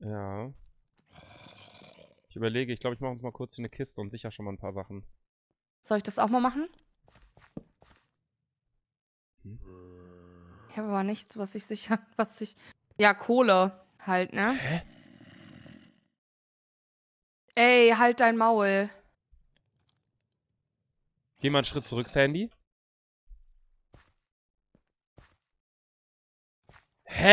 Ja. Ich überlege, ich glaube, ich mache uns mal kurz hier eine Kiste und sicher schon mal ein paar Sachen. Soll ich das auch mal machen? Hm? Ich habe aber nichts, was ich sicher, was ich... Ja, Kohle halt, ne? Hä? Ey, halt dein Maul. Geh mal einen Schritt zurück, Sandy. Hä?